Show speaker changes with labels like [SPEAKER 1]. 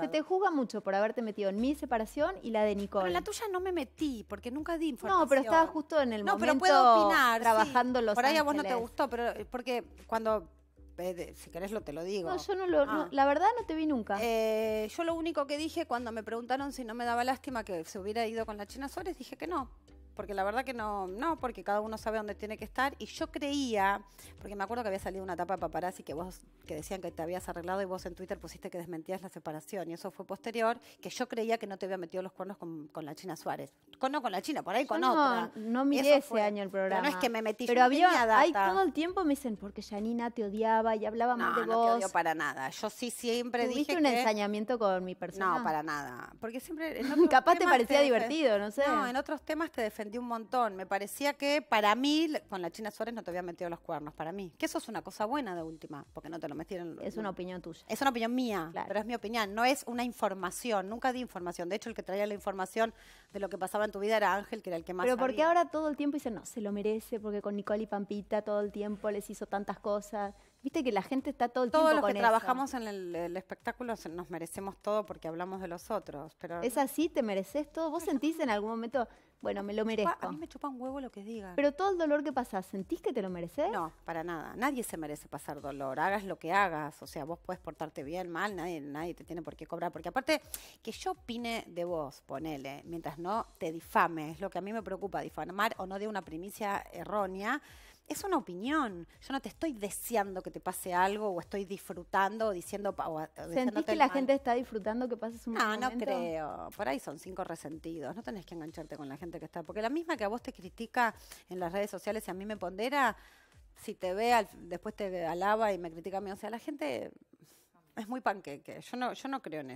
[SPEAKER 1] Se te juzga mucho por haberte metido en mi separación y la de Nicole. Pero en la tuya no me metí, porque nunca
[SPEAKER 2] di información. No, pero estaba justo en el no, pero puedo opinar, trabajando los Por ahí a vos no te gustó, pero eh, porque cuando eh, si querés lo te lo digo. No, yo no lo, ah. la verdad no te vi nunca. Eh, yo lo único que dije cuando me preguntaron si no me daba lástima que se hubiera ido con la China Suárez, dije que no porque la verdad que no, no, porque cada uno sabe dónde tiene que estar. Y yo creía, porque me acuerdo que había salido una tapa de paparazzi que vos, que decían que te habías arreglado y vos en Twitter pusiste que desmentías la separación, y eso fue posterior, que yo creía que no te había metido los cuernos con, con la China Suárez con, no con la China, por ahí con no, No miré ese año el programa. no es que me metí Pero había, data. todo
[SPEAKER 1] el tiempo me dicen, porque Janina te odiaba y hablaba mal de no vos. No, no
[SPEAKER 2] para nada. Yo sí siempre dije ¿Tuviste dije un ensañamiento con mi persona? No, para nada. Porque siempre... Capaz te parecía divertido, no sé. No, en otros temas te defendí un montón. Me parecía que para mí, con la China Suárez no te había metido los cuernos, para mí. Que eso es una cosa buena de última, porque no te lo metieron. Es una opinión tuya. Es una opinión mía, pero es mi opinión. No es una información. Nunca di información. De hecho, el que traía la información de lo que pasaba en tu vida era Ángel, que era el que más. Pero ¿por ahora
[SPEAKER 1] todo el tiempo dice no, se lo merece? Porque con Nicole y Pampita todo el tiempo les hizo tantas cosas. Viste que la gente está todo el tiempo. Todos los que trabajamos
[SPEAKER 2] en el, espectáculo nos merecemos todo porque hablamos de los otros. Pero es así,
[SPEAKER 1] te mereces todo. Vos sentís en algún momento, bueno, me lo merezco. A mí me
[SPEAKER 2] chupa un huevo lo que diga. Pero todo el dolor que pasás, ¿sentís que te lo mereces? No, para nada. Nadie se merece pasar dolor. Hagas lo que hagas. O sea, vos puedes portarte bien, mal, nadie, nadie te tiene por qué cobrar. Porque aparte, que yo opine de vos, ponele, mientras no te difame, es lo que a mí me preocupa, difamar o no de una primicia errónea es una opinión. Yo no te estoy deseando que te pase algo o estoy disfrutando o diciendo... ¿Sentís que la gente
[SPEAKER 1] está disfrutando que pases un no, momento? No, no creo.
[SPEAKER 2] Por ahí son cinco resentidos. No tenés que engancharte con la gente que está. Porque la misma que a vos te critica en las redes sociales y a mí me pondera, si te ve, después te alaba y me critica a mí. O sea, la gente es muy panqueque. Yo no, yo no creo en eso.